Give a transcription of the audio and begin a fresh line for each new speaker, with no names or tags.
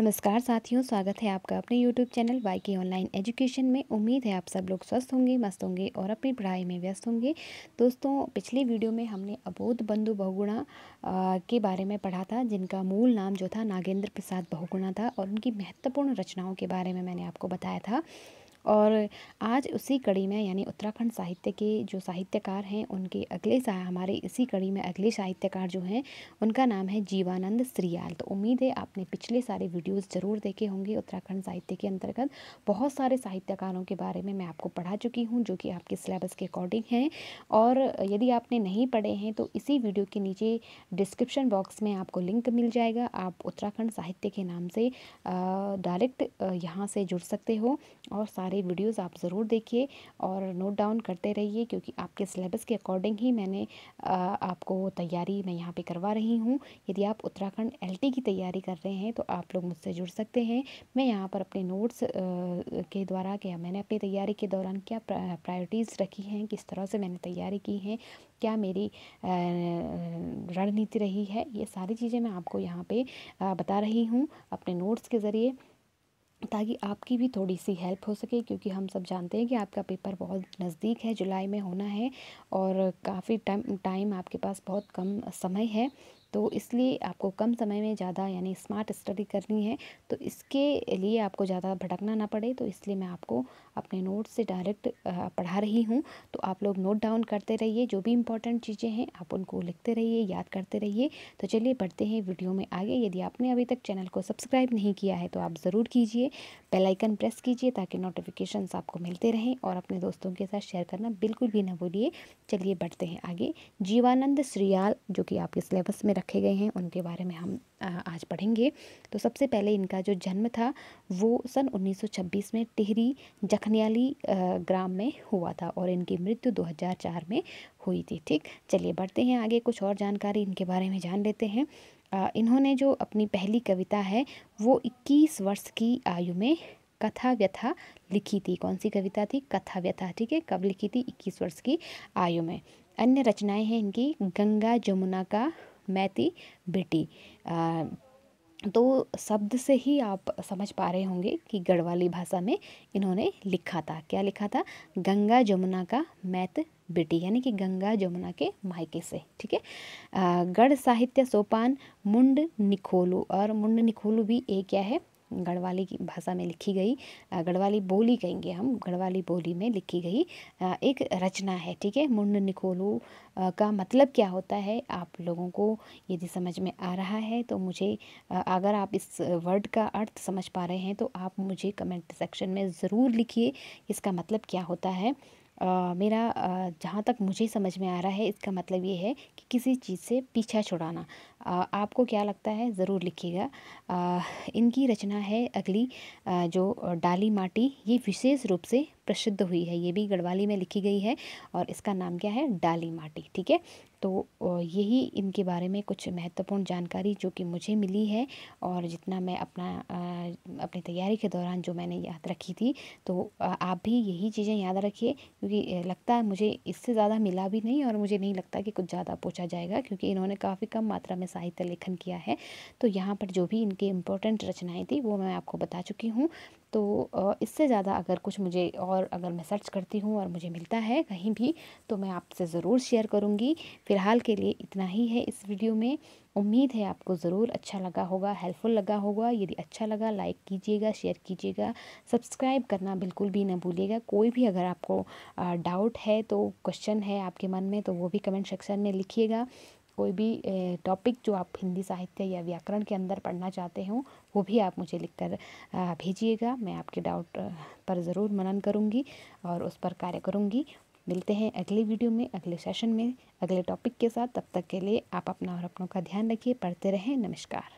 नमस्कार साथियों स्वागत है आपका अपने YouTube channel Y K online education में उम्मीद है आप सब लोग स्वस्थ होंगे मस्त होंगे और अपनी पढ़ाई में व्यस्त होंगे दोस्तों पिछले वीडियो में हमने अबोध बंधु बहुगुणा के बारे में पढ़ा था जिनका मूल नाम जो था नागेंद्र प्रसाद बहुगुणा था और उनकी महत्वपूर्ण रचनाओं के बारे में मैंने आपको बताया था और आज उसी कड़ी में यानी उत्तराखंड साहित्य के जो साहित्यकार हैं उनके अगले हमारे इसी कड़ी में अगले साहित्यकार जो हैं उनका नाम है जीवानंद श्रियाल तो उम्मीद है आपने पिछले सारे वीडियोस ज़रूर देखे होंगे उत्तराखंड साहित्य के अंतर्गत बहुत सारे साहित्यकारों के बारे में मैं आपको पढ़ा चुकी हूँ जो कि आपके सिलेबस के अकॉर्डिंग हैं और यदि आपने नहीं पढ़े हैं तो इसी वीडियो के नीचे डिस्क्रिप्शन बॉक्स में आपको लिंक मिल जाएगा आप उत्तराखंड साहित्य के नाम से डायरेक्ट यहाँ से जुड़ सकते हो और सारे सारी वीडियोस आप ज़रूर देखिए और नोट डाउन करते रहिए क्योंकि आपके सिलेबस के अकॉर्डिंग ही मैंने आपको तैयारी मैं यहाँ पे करवा रही हूँ यदि आप उत्तराखंड एलटी की तैयारी कर रहे हैं तो आप लोग मुझसे जुड़ सकते हैं मैं यहाँ पर अपने नोट्स के द्वारा क्या मैंने अपनी तैयारी के दौरान क्या प्रायोरिटीज़ रखी हैं किस तरह से मैंने तैयारी की है क्या मेरी रणनीति रही है ये सारी चीज़ें मैं आपको यहाँ पर बता रही हूँ अपने नोट्स के ज़रिए ताकि आपकी भी थोड़ी सी हेल्प हो सके क्योंकि हम सब जानते हैं कि आपका पेपर बहुत नज़दीक है जुलाई में होना है और काफ़ी टाइम टाइम आपके पास बहुत कम समय है तो इसलिए आपको कम समय में ज़्यादा यानी स्मार्ट स्टडी करनी है तो इसके लिए आपको ज़्यादा भटकना ना पड़े तो इसलिए मैं आपको अपने नोट से डायरेक्ट पढ़ा रही हूँ तो आप लोग नोट डाउन करते रहिए जो भी इंपॉर्टेंट चीज़ें हैं आप उनको लिखते रहिए याद करते रहिए तो चलिए बढ़ते हैं वीडियो में आगे यदि आपने अभी तक चैनल को सब्सक्राइब नहीं किया है तो आप ज़रूर कीजिए बेलाइकन प्रेस कीजिए ताकि नोटिफिकेशन आपको मिलते रहें और अपने दोस्तों के साथ शेयर करना बिल्कुल भी ना भूलिए चलिए बढ़ते हैं आगे जीवानंद श्रियाल जो कि आपके सिलेबस में रखे गए हैं उनके बारे में हम आज पढ़ेंगे तो सबसे पहले इनका जो जन्म था वो सन 1926 में टिहरी जखनियाली ग्राम में हुआ था और इनकी मृत्यु 2004 में हुई थी ठीक चलिए बढ़ते हैं आगे कुछ और जानकारी इनके बारे में जान लेते हैं इन्होंने जो अपनी पहली कविता है वो इक्कीस वर्ष की आयु में कथा व्यथा लिखी थी कौन सी कविता थी कथा व्यथा ठीक है कब लिखी थी इक्कीस वर्ष की आयु में अन्य रचनाएं हैं इनकी गंगा जमुना का मैती बेटी तो शब्द से ही आप समझ पा रहे होंगे कि गढ़वाली भाषा में इन्होंने लिखा था क्या लिखा था गंगा जमुना का मैत बेटी यानी कि गंगा जमुना के मायके से ठीक है गढ़ साहित्य सोपान मुंड निखोलू और मुंड निखोलू भी एक क्या है गढ़वाली की भाषा में लिखी गई गढ़वाली बोली कहेंगे हम गढ़वाली बोली में लिखी गई एक रचना है ठीक है मुंड निकोलो का मतलब क्या होता है आप लोगों को यदि समझ में आ रहा है तो मुझे अगर आप इस वर्ड का अर्थ समझ पा रहे हैं तो आप मुझे कमेंट सेक्शन में ज़रूर लिखिए इसका मतलब क्या होता है आ, मेरा जहाँ तक मुझे समझ में आ रहा है इसका मतलब ये है कि किसी चीज़ से पीछा छुड़ाना आपको क्या लगता है ज़रूर लिखिएगा इनकी रचना है अगली जो डाली माटी ये विशेष रूप से प्रसिद्ध हुई है ये भी गढ़वाली में लिखी गई है और इसका नाम क्या है डाली माटी ठीक है तो यही इनके बारे में कुछ महत्वपूर्ण जानकारी जो कि मुझे मिली है और जितना मैं अपना अपनी तैयारी के दौरान जो मैंने याद रखी थी तो आप भी यही चीज़ें याद रखिए क्योंकि लगता है मुझे इससे ज़्यादा मिला भी नहीं और मुझे नहीं लगता कि कुछ ज़्यादा पूछा जाएगा क्योंकि इन्होंने काफ़ी कम मात्रा में साहित्य लेखन किया है तो यहाँ पर जो भी इनकी इम्पोर्टेंट रचनाएँ थी वो मैं आपको बता चुकी हूँ तो इससे ज़्यादा अगर कुछ मुझे और अगर मैं सर्च करती हूँ और मुझे मिलता है कहीं भी तो मैं आपसे ज़रूर शेयर करूँगी फ़िलहाल के लिए इतना ही है इस वीडियो में उम्मीद है आपको ज़रूर अच्छा लगा होगा हेल्पफुल लगा होगा यदि अच्छा लगा लाइक कीजिएगा शेयर कीजिएगा सब्सक्राइब करना बिल्कुल भी ना भूलिएगा कोई भी अगर आपको डाउट है तो क्वेश्चन है आपके मन में तो वो भी कमेंट सेक्शन में लिखिएगा कोई भी टॉपिक जो आप हिंदी साहित्य या व्याकरण के अंदर पढ़ना चाहते हो वो भी आप मुझे लिख कर भेजिएगा मैं आपके डाउट पर ज़रूर मनन करूँगी और उस पर कार्य करूँगी मिलते हैं अगले वीडियो में अगले सेशन में अगले टॉपिक के साथ तब तक के लिए आप अपना और अपनों का ध्यान रखिए पढ़ते रहें नमस्कार